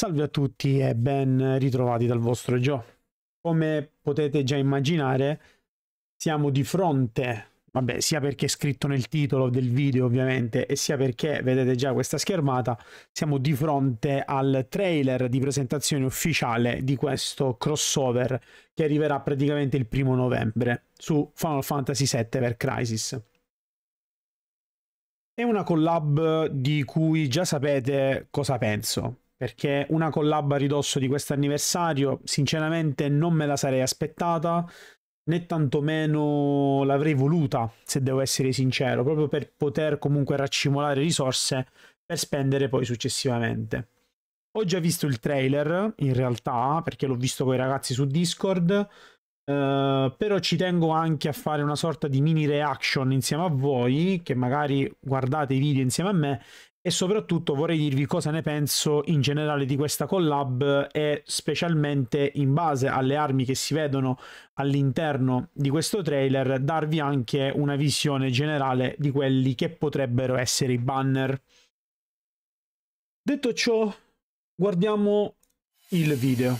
Salve a tutti e ben ritrovati dal vostro Gio. Come potete già immaginare, siamo di fronte, vabbè, sia perché è scritto nel titolo del video ovviamente, e sia perché vedete già questa schermata, siamo di fronte al trailer di presentazione ufficiale di questo crossover che arriverà praticamente il primo novembre su Final Fantasy VII per Crisis. È una collab di cui già sapete cosa penso perché una collab a ridosso di questo anniversario sinceramente non me la sarei aspettata né tantomeno l'avrei voluta se devo essere sincero proprio per poter comunque raccimolare risorse per spendere poi successivamente ho già visto il trailer in realtà perché l'ho visto con i ragazzi su discord eh, però ci tengo anche a fare una sorta di mini reaction insieme a voi che magari guardate i video insieme a me e soprattutto vorrei dirvi cosa ne penso in generale di questa collab e specialmente in base alle armi che si vedono all'interno di questo trailer darvi anche una visione generale di quelli che potrebbero essere i banner. Detto ciò, guardiamo il video.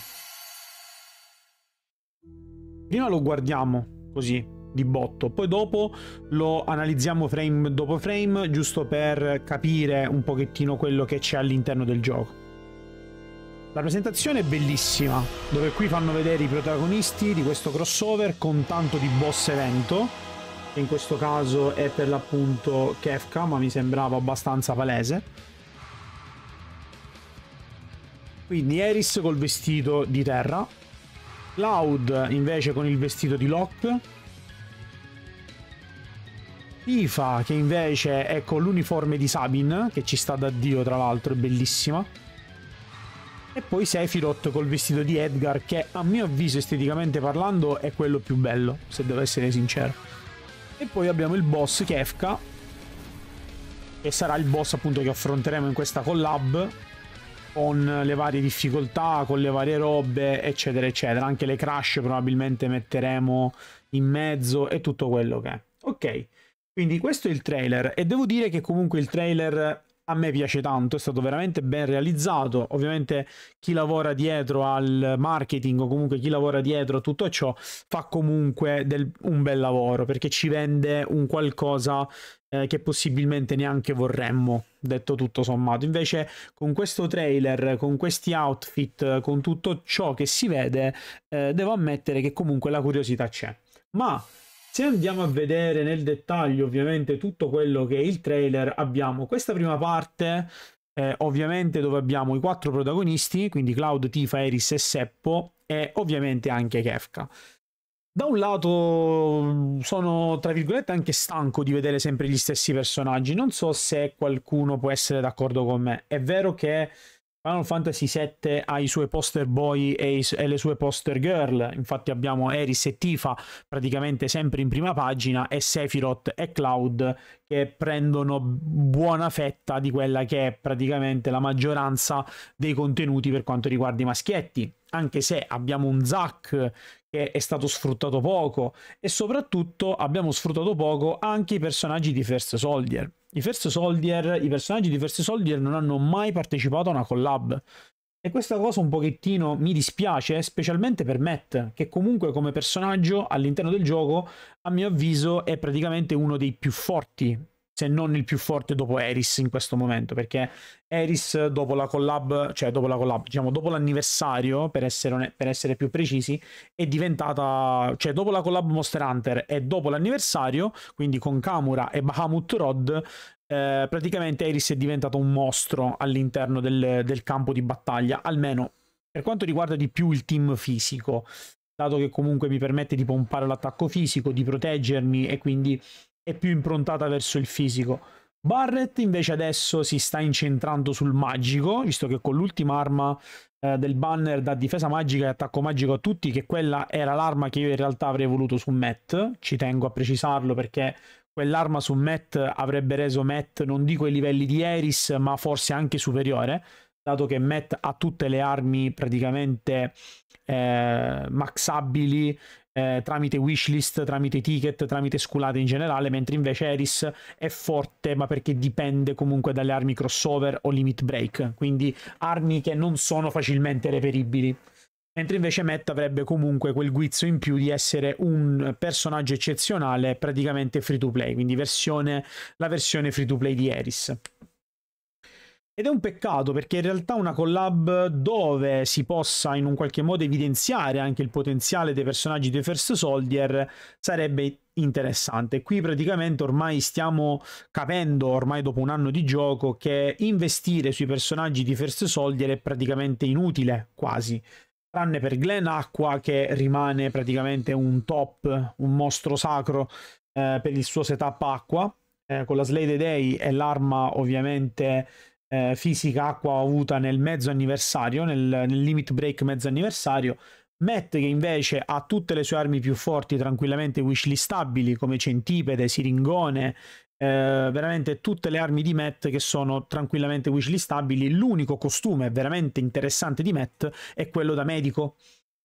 Prima lo guardiamo così di botto. Poi dopo lo analizziamo frame dopo frame, giusto per capire un pochettino quello che c'è all'interno del gioco. La presentazione è bellissima, dove qui fanno vedere i protagonisti di questo crossover con tanto di boss evento, che in questo caso è per l'appunto Kefka, ma mi sembrava abbastanza palese. Quindi Eris col vestito di terra, Cloud invece con il vestito di Locke, Ifa, che invece è con l'uniforme di Sabin, che ci sta da Dio, tra l'altro, è bellissima. E poi Sephiroth col vestito di Edgar, che a mio avviso, esteticamente parlando, è quello più bello, se devo essere sincero. E poi abbiamo il boss Kefka, che sarà il boss appunto che affronteremo in questa collab, con le varie difficoltà, con le varie robe, eccetera, eccetera. Anche le crash probabilmente metteremo in mezzo e tutto quello che è. Ok. Quindi questo è il trailer e devo dire che comunque il trailer a me piace tanto, è stato veramente ben realizzato. Ovviamente chi lavora dietro al marketing o comunque chi lavora dietro a tutto ciò fa comunque del, un bel lavoro perché ci vende un qualcosa eh, che possibilmente neanche vorremmo, detto tutto sommato. Invece con questo trailer, con questi outfit, con tutto ciò che si vede, eh, devo ammettere che comunque la curiosità c'è. Ma se andiamo a vedere nel dettaglio ovviamente tutto quello che è il trailer, abbiamo questa prima parte eh, ovviamente dove abbiamo i quattro protagonisti, quindi Cloud, Tifa, Eris e Seppo e ovviamente anche Kefka. Da un lato mm, sono tra virgolette anche stanco di vedere sempre gli stessi personaggi, non so se qualcuno può essere d'accordo con me. È vero che Final Fantasy VII ha i suoi poster boy e, i, e, le sue poster girl, infatti abbiamo Eris e Tifa praticamente sempre in prima pagina e Sephiroth e Cloud che prendono buona fetta di quella che è praticamente la maggioranza dei contenuti per quanto riguarda i maschietti, anche se abbiamo un Zack che è stato sfruttato poco e soprattutto abbiamo sfruttato poco anche i personaggi di First Soldier i First Soldier, i personaggi di First Soldier non hanno mai partecipato a una collab. E questa cosa un pochettino mi dispiace, specialmente per Matt, che comunque come personaggio all'interno del gioco, a mio avviso, è praticamente uno dei più forti se non il più forte dopo Eris in questo momento, perché Eris dopo la collab, cioè dopo la collab, diciamo dopo l'anniversario, per essere, per essere più precisi, è diventata, cioè dopo la collab Monster Hunter e dopo l'anniversario, quindi con Kamura e Bahamut Rod, eh, praticamente Eris è diventato un mostro all'interno del, del campo di battaglia, almeno per quanto riguarda di più il team fisico, dato che comunque mi permette di pompare l'attacco fisico, di proteggermi e quindi è più improntata verso il fisico. Barrett invece adesso si sta incentrando sul magico, visto che con l'ultima arma eh, del banner da difesa magica e attacco magico a tutti, che quella era l'arma che io in realtà avrei voluto su Matt, ci tengo a precisarlo perché quell'arma su Matt avrebbe reso Matt, non dico i livelli di Eris, ma forse anche superiore, dato che Matt ha tutte le armi praticamente eh, maxabili eh, tramite wishlist, tramite ticket, tramite sculate in generale, mentre invece Eris è forte ma perché dipende comunque dalle armi crossover o limit break, quindi armi che non sono facilmente reperibili. Mentre invece Matt avrebbe comunque quel guizzo in più di essere un personaggio eccezionale, praticamente free to play, quindi versione, la versione free to play di Eris. Ed è un peccato perché in realtà una collab dove si possa in un qualche modo evidenziare anche il potenziale dei personaggi dei First Soldier sarebbe interessante. Qui praticamente ormai stiamo capendo, ormai dopo un anno di gioco, che investire sui personaggi di First Soldier è praticamente inutile, quasi. Tranne per Glen Acqua che rimane praticamente un top, un mostro sacro eh, per il suo setup acqua. Eh, con la Slade Day è l'arma ovviamente eh, fisica acqua avuta nel mezzo anniversario, nel, nel limit break mezzo anniversario, Matt che invece ha tutte le sue armi più forti tranquillamente wishlistabili come centipede, siringone, eh, veramente tutte le armi di Matt che sono tranquillamente wishlistabili. L'unico costume veramente interessante di Matt è quello da medico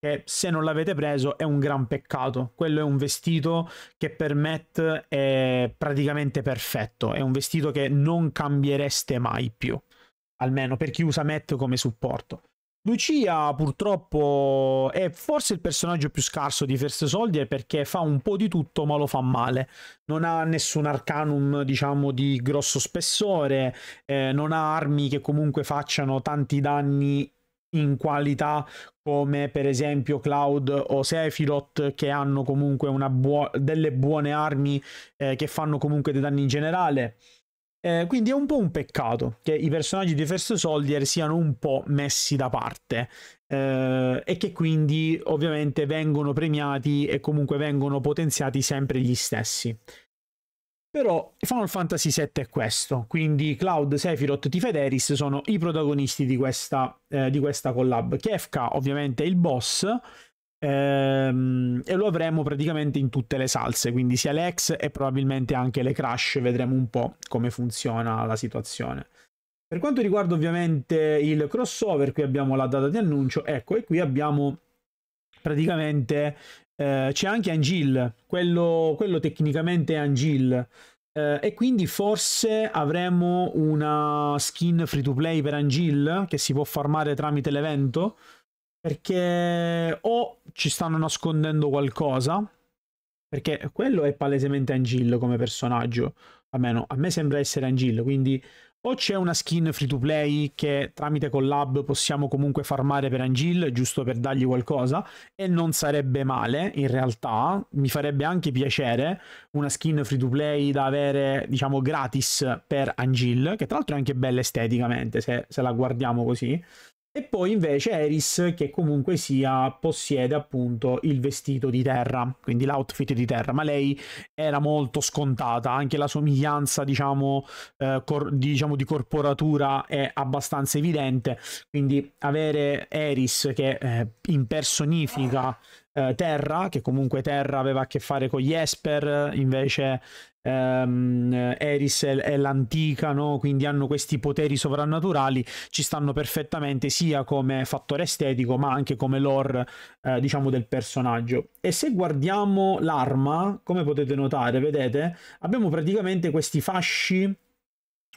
che se non l'avete preso è un gran peccato. Quello è un vestito che per Matt è praticamente perfetto, è un vestito che non cambiereste mai più, almeno per chi usa Matt come supporto. Lucia purtroppo è forse il personaggio più scarso di First Soldier perché fa un po' di tutto ma lo fa male. Non ha nessun arcanum diciamo di grosso spessore, eh, non ha armi che comunque facciano tanti danni in qualità come per esempio Cloud o Sephiroth che hanno comunque buo delle buone armi eh, che fanno comunque dei danni in generale. Eh, quindi è un po' un peccato che i personaggi di First Soldier siano un po' messi da parte eh, e che quindi ovviamente vengono premiati e comunque vengono potenziati sempre gli stessi. Però Final Fantasy VII è questo, quindi Cloud, Sephiroth, Tifederis sono i protagonisti di questa, eh, di questa collab. Kefka ovviamente è il boss ehm, e lo avremo praticamente in tutte le salse, quindi sia l'ex e probabilmente anche le crash, vedremo un po' come funziona la situazione. Per quanto riguarda ovviamente il crossover, qui abbiamo la data di annuncio, ecco, e qui abbiamo praticamente eh, c'è anche Angil, quello, quello tecnicamente è Angil. Eh, e quindi forse avremo una skin free to play per Angil che si può farmare tramite l'evento. Perché o ci stanno nascondendo qualcosa, perché quello è palesemente Angil come personaggio. Almeno a me sembra essere Angil, quindi o c'è una skin free to play che tramite collab possiamo comunque farmare per Angel, giusto per dargli qualcosa, e non sarebbe male in realtà, mi farebbe anche piacere una skin free to play da avere, diciamo, gratis per Angel, che tra l'altro è anche bella esteticamente, se, se la guardiamo così. E poi invece Eris che comunque sia possiede appunto il vestito di terra, quindi l'outfit di terra, ma lei era molto scontata, anche la somiglianza diciamo, eh, cor- diciamo di corporatura è abbastanza evidente, quindi avere Eris che eh, impersonifica eh, Terra, che comunque Terra aveva a che fare con gli Esper, invece ehm, Eris è, è l'antica, no? quindi hanno questi poteri sovrannaturali, ci stanno perfettamente sia come fattore estetico ma anche come lore eh, diciamo del personaggio. E se guardiamo l'arma, come potete notare, vedete, abbiamo praticamente questi fasci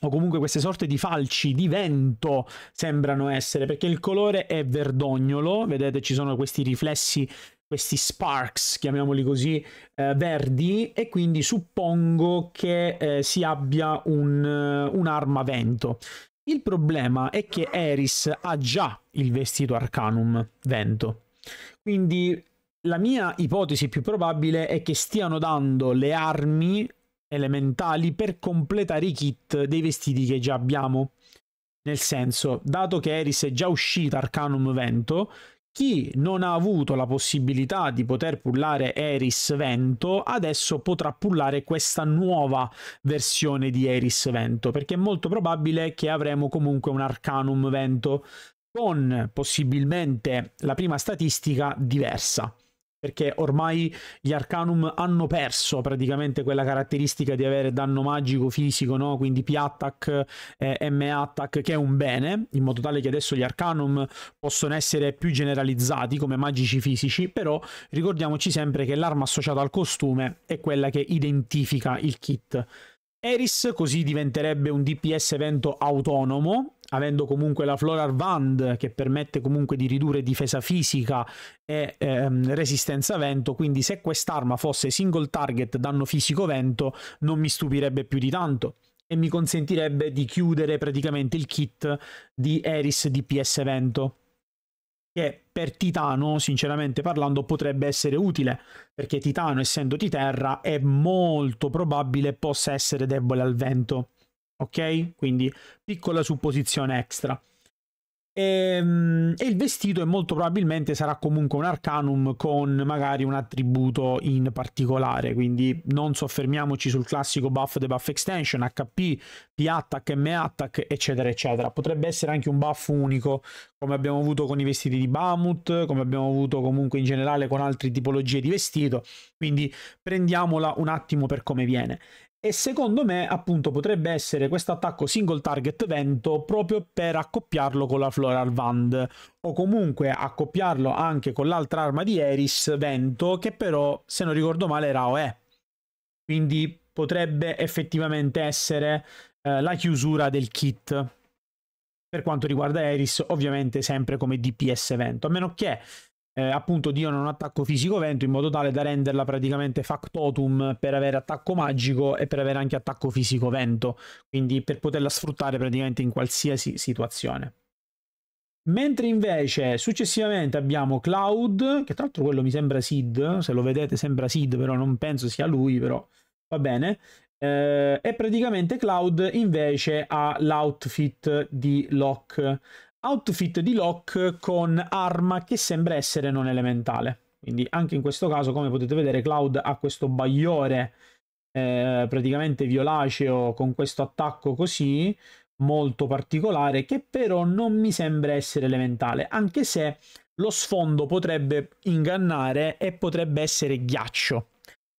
o comunque queste sorte di falci di vento sembrano essere perché il colore è verdognolo vedete ci sono questi riflessi questi sparks, chiamiamoli così, eh, verdi e quindi suppongo che eh, si abbia un, eh, un'arma vento. Il problema è che Eris ha già il vestito Arcanum vento, quindi la mia ipotesi più probabile è che stiano dando le armi elementali per completare i kit dei vestiti che già abbiamo. Nel senso, dato che Eris è già uscita Arcanum Vento, chi non ha avuto la possibilità di poter pullare Eris Vento, adesso potrà pullare questa nuova versione di Eris Vento, perché è molto probabile che avremo comunque un Arcanum Vento con possibilmente la prima statistica diversa perché ormai gli Arcanum hanno perso praticamente quella caratteristica di avere danno magico fisico, no? quindi P-Attack, eh, M-Attack, che è un bene, in modo tale che adesso gli Arcanum possono essere più generalizzati come magici fisici, però ricordiamoci sempre che l'arma associata al costume è quella che identifica il kit. Eris così diventerebbe un DPS evento autonomo, avendo comunque la Floral Wand che permette comunque di ridurre difesa fisica e ehm, resistenza vento, quindi se quest'arma fosse single target danno fisico vento non mi stupirebbe più di tanto e mi consentirebbe di chiudere praticamente il kit di Eris DPS vento che per Titano, sinceramente parlando, potrebbe essere utile, perché Titano, essendo di terra, è molto probabile possa essere debole al vento ok? Quindi piccola supposizione extra. E, ehm, e, il vestito è molto probabilmente sarà comunque un arcanum con magari un attributo in particolare, quindi non soffermiamoci sul classico buff debuff extension, HP, P-Attack, M-Attack, eccetera, eccetera. Potrebbe essere anche un buff unico, come abbiamo avuto con i vestiti di Bamut, come abbiamo avuto comunque in generale con altre tipologie di vestito, quindi prendiamola un attimo per come viene e secondo me appunto potrebbe essere questo attacco single target vento proprio per accoppiarlo con la Floral Vand o comunque accoppiarlo anche con l'altra arma di Eris vento che però se non ricordo male era OE quindi potrebbe effettivamente essere eh, la chiusura del kit per quanto riguarda Eris ovviamente sempre come DPS vento a meno che eh, appunto diano un attacco fisico vento in modo tale da renderla praticamente factotum per avere attacco magico e per avere anche attacco fisico vento, quindi per poterla sfruttare praticamente in qualsiasi situazione. Mentre invece successivamente abbiamo Cloud, che tra l'altro quello mi sembra Sid, se lo vedete sembra Sid, però non penso sia lui, però va bene. Eh, e praticamente Cloud invece ha l'outfit di Locke. Outfit di Locke con arma che sembra essere non elementale. Quindi anche in questo caso, come potete vedere, Cloud ha questo bagliore eh, praticamente violaceo con questo attacco così molto particolare che però non mi sembra essere elementale, anche se lo sfondo potrebbe ingannare e potrebbe essere ghiaccio.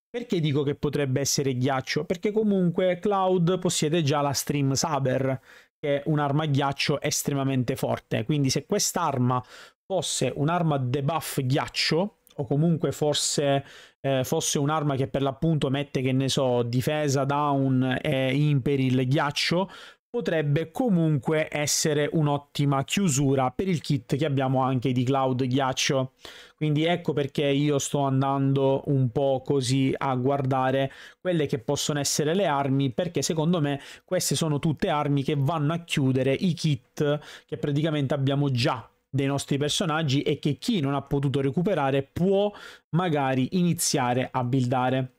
Perché dico che potrebbe essere ghiaccio? Perché comunque Cloud possiede già la Stream Saber, che è un'arma ghiaccio estremamente forte. Quindi se quest'arma fosse un'arma debuff ghiaccio, o comunque fosse, eh, fosse un'arma che per l'appunto mette, che ne so, difesa, down e eh, imperil, ghiaccio, potrebbe comunque essere un'ottima chiusura per il kit che abbiamo anche di Cloud Ghiaccio. Quindi ecco perché io sto andando un po' così a guardare quelle che possono essere le armi, perché secondo me queste sono tutte armi che vanno a chiudere i kit che praticamente abbiamo già dei nostri personaggi e che chi non ha potuto recuperare può magari iniziare a buildare.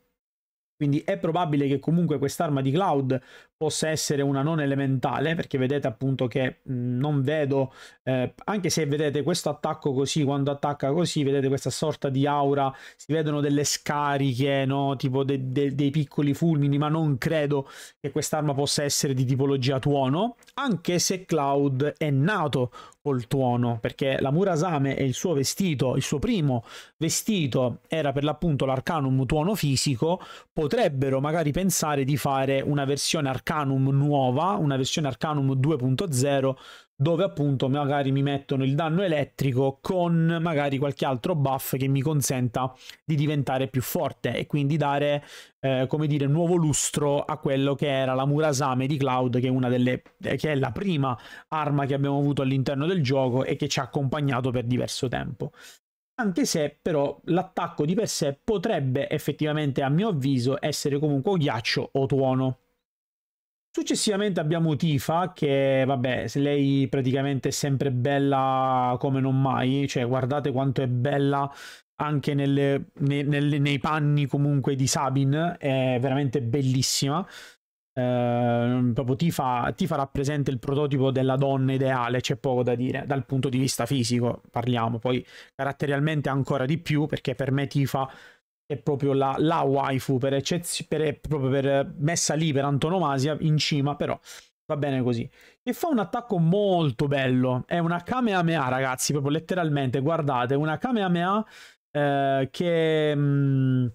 Quindi è probabile che comunque quest'arma di Cloud possa essere una non elementale perché vedete appunto che non vedo eh, anche se vedete questo attacco così quando attacca così vedete questa sorta di aura si vedono delle scariche no tipo de de dei piccoli fulmini ma non credo che quest'arma possa essere di tipologia tuono anche se Cloud è nato col tuono perché la Murasame e il suo vestito il suo primo vestito era per l'appunto l'arcanum tuono fisico potrebbero magari pensare di fare una versione arcana Arcanum nuova, una versione Arcanum 2.0, dove appunto magari mi mettono il danno elettrico con magari qualche altro buff che mi consenta di diventare più forte e quindi dare, eh, come dire, nuovo lustro a quello che era la Murasame di Cloud, che è, una delle, eh, che è la prima arma che abbiamo avuto all'interno del gioco e che ci ha accompagnato per diverso tempo anche se però l'attacco di per sé potrebbe effettivamente a mio avviso essere comunque o ghiaccio o tuono. Successivamente abbiamo Tifa che, vabbè, lei praticamente è sempre bella come non mai, cioè guardate quanto è bella anche nelle, ne, nelle, nei panni comunque di Sabin, è veramente bellissima. Eh, proprio Tifa, Tifa rappresenta il prototipo della donna ideale, c'è poco da dire, dal punto di vista fisico parliamo, poi caratterialmente ancora di più perché per me Tifa è proprio la, la waifu per, eccez- per, eh, proprio per eh, messa lì per antonomasia in cima, però va bene così. e fa un attacco molto bello, è una Kamehameha ragazzi, proprio letteralmente, guardate, una Kamehameha eh, che... Mh, mm,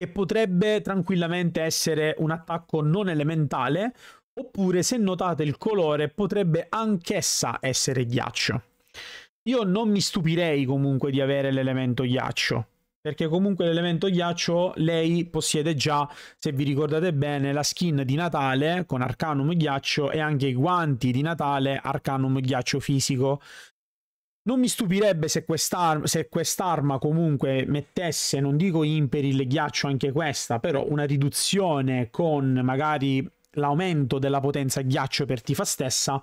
che potrebbe tranquillamente essere un attacco non elementale, oppure se notate il colore potrebbe anch'essa essere ghiaccio. Io non mi stupirei comunque di avere l'elemento ghiaccio, perché comunque l'elemento ghiaccio lei possiede già, se vi ricordate bene, la skin di Natale con Arcanum ghiaccio e anche i guanti di Natale Arcanum ghiaccio fisico. Non mi stupirebbe se quest'arma, comunque mettesse, non dico il ghiaccio anche questa, però una riduzione con magari l'aumento della potenza ghiaccio per tifa stessa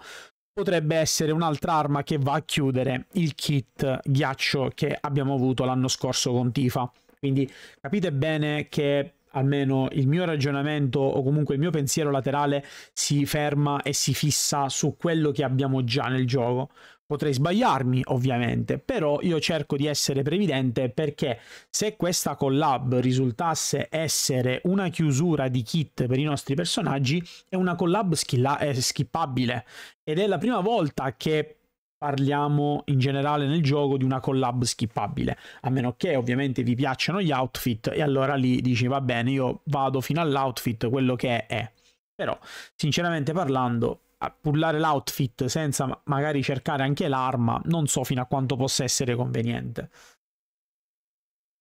potrebbe essere un'altra arma che va a chiudere il kit ghiaccio che abbiamo avuto l'anno scorso con Tifa. Quindi capite bene che almeno il mio ragionamento o comunque il mio pensiero laterale si ferma e si fissa su quello che abbiamo già nel gioco. Potrei sbagliarmi ovviamente, però io cerco di essere previdente perché se questa collab risultasse essere una chiusura di kit per i nostri personaggi, è una collab è skippabile ed è la prima volta che parliamo in generale nel gioco di una collab skippabile, a meno che ovviamente vi piacciono gli outfit e allora lì dici va bene, io vado fino all'outfit, quello che è. Però, sinceramente parlando, pullare l'outfit senza magari cercare anche l'arma, non so fino a quanto possa essere conveniente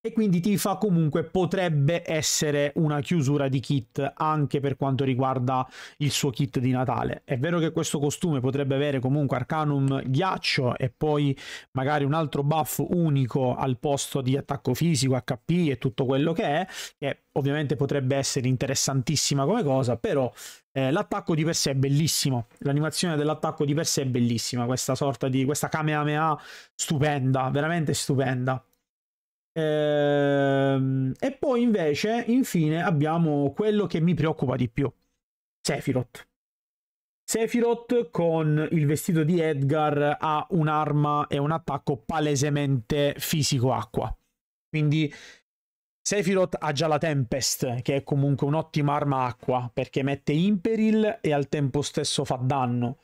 e quindi Tifa comunque potrebbe essere una chiusura di kit anche per quanto riguarda il suo kit di Natale. È vero che questo costume potrebbe avere comunque Arcanum ghiaccio e poi magari un altro buff unico al posto di attacco fisico, HP e tutto quello che è, che ovviamente potrebbe essere interessantissima come cosa, però eh, l'attacco di per sé è bellissimo, l'animazione dell'attacco di per sé è bellissima, questa sorta di, questa Kamehameha stupenda, veramente stupenda. Ehm, e poi invece, infine, abbiamo quello che mi preoccupa di più, Sephiroth. Sephiroth con il vestito di Edgar ha un'arma e un attacco palesemente fisico-acqua. Quindi Sephiroth ha già la Tempest, che è comunque un'ottima arma acqua, perché mette Imperil e al tempo stesso fa danno.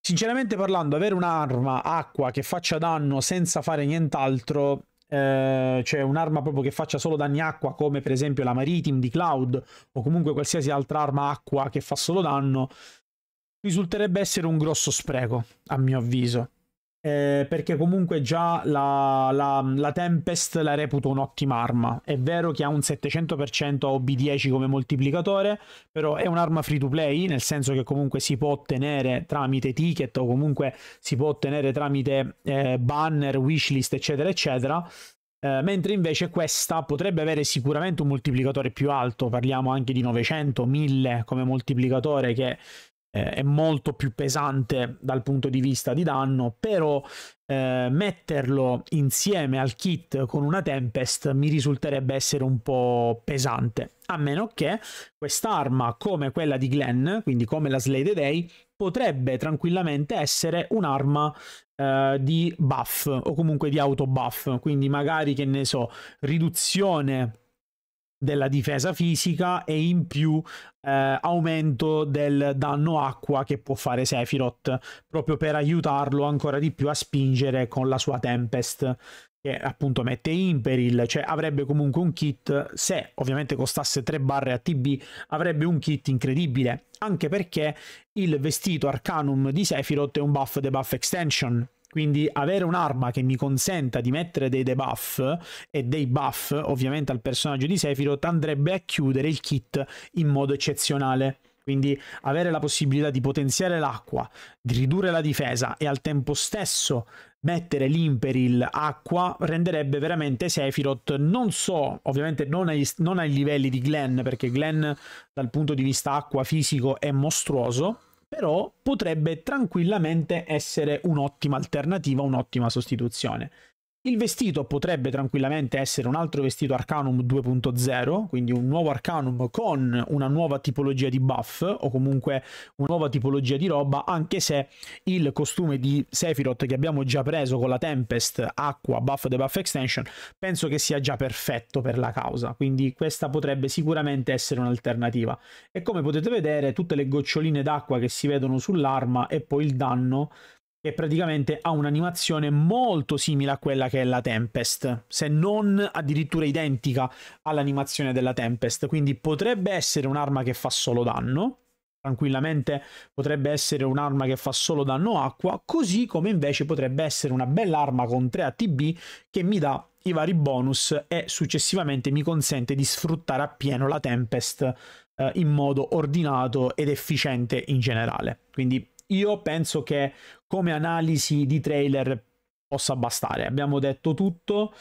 Sinceramente parlando, avere un'arma acqua che faccia danno senza fare nient'altro eh, cioè un'arma proprio che faccia solo danni acqua, come per esempio la Maritim di Cloud, o comunque qualsiasi altra arma acqua che fa solo danno, risulterebbe essere un grosso spreco, a mio avviso eh, perché comunque già la, la, la, Tempest la reputo un'ottima arma. È vero che ha un 700% OB10 come moltiplicatore, però è un'arma free to play, nel senso che comunque si può ottenere tramite ticket o comunque si può ottenere tramite eh, banner, wishlist, eccetera, eccetera. Eh, mentre invece questa potrebbe avere sicuramente un moltiplicatore più alto, parliamo anche di 900, 1000 come moltiplicatore che eh, è molto più pesante dal punto di vista di danno, però eh, metterlo insieme al kit con una Tempest mi risulterebbe essere un po' pesante, a meno che quest'arma come quella di Glenn, quindi come la Slade Day, potrebbe tranquillamente essere un'arma eh, di buff o comunque di auto buff, quindi magari che ne so, riduzione della difesa fisica e in più eh, aumento del danno acqua che può fare Sephiroth proprio per aiutarlo ancora di più a spingere con la sua Tempest che appunto mette Imperil cioè avrebbe comunque un kit se ovviamente costasse 3 barre a TB avrebbe un kit incredibile anche perché il vestito Arcanum di Sephiroth è un buff debuff extension quindi avere un'arma che mi consenta di mettere dei debuff e dei buff ovviamente al personaggio di Sephiroth andrebbe a chiudere il kit in modo eccezionale. Quindi avere la possibilità di potenziare l'acqua, di ridurre la difesa e al tempo stesso mettere l'Imperil acqua renderebbe veramente Sephiroth non so, ovviamente non ai, non ai livelli di Glenn, perché Glenn dal punto di vista acqua fisico è mostruoso, però potrebbe tranquillamente essere un'ottima alternativa, un'ottima sostituzione. Il vestito potrebbe tranquillamente essere un altro vestito Arcanum 2.0, quindi un nuovo Arcanum con una nuova tipologia di buff o comunque una nuova tipologia di roba, anche se il costume di Sephiroth che abbiamo già preso con la Tempest, Acqua, Buff Debuff Extension, penso che sia già perfetto per la causa, quindi questa potrebbe sicuramente essere un'alternativa. E come potete vedere tutte le goccioline d'acqua che si vedono sull'arma e poi il danno e praticamente ha un'animazione molto simile a quella che è la Tempest, se non addirittura identica all'animazione della Tempest, quindi potrebbe essere un'arma che fa solo danno, tranquillamente potrebbe essere un'arma che fa solo danno acqua, così come invece potrebbe essere una bella arma con 3 ATB che mi dà i vari bonus e successivamente mi consente di sfruttare appieno la Tempest eh, in modo ordinato ed efficiente in generale. Quindi io penso che come analisi di trailer possa bastare. Abbiamo detto tutto.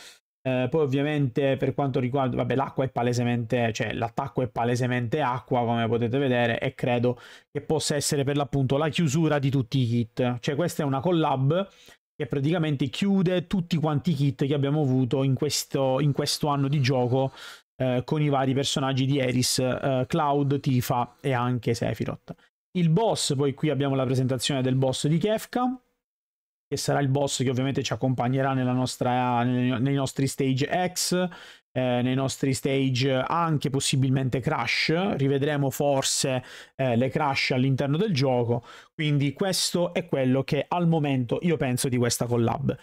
Eh, poi ovviamente per quanto riguarda, vabbè, l'acqua è palesemente, cioè l'attacco è palesemente acqua, come potete vedere, e credo che possa essere per l'appunto la chiusura di tutti i kit. Cioè questa è una collab che praticamente chiude tutti quanti i kit che abbiamo avuto in questo, in questo anno di gioco eh, con i vari personaggi di Eris, eh, Cloud, Tifa e anche Sephiroth. Il boss, poi qui abbiamo la presentazione del boss di Kefka, che sarà il boss che ovviamente ci accompagnerà nostra, nei nostri stage X, eh, nei nostri stage anche possibilmente crash, rivedremo forse eh, le crash all'interno del gioco, quindi questo è quello che al momento io penso di questa collab.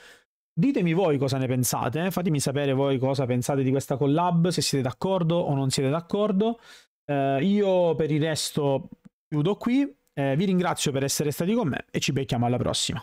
Ditemi voi cosa ne pensate, eh. fatemi sapere voi cosa pensate di questa collab, se siete d'accordo o non siete d'accordo. Eh, io per il resto Chiudo qui, eh, vi ringrazio per essere stati con me e ci becchiamo alla prossima.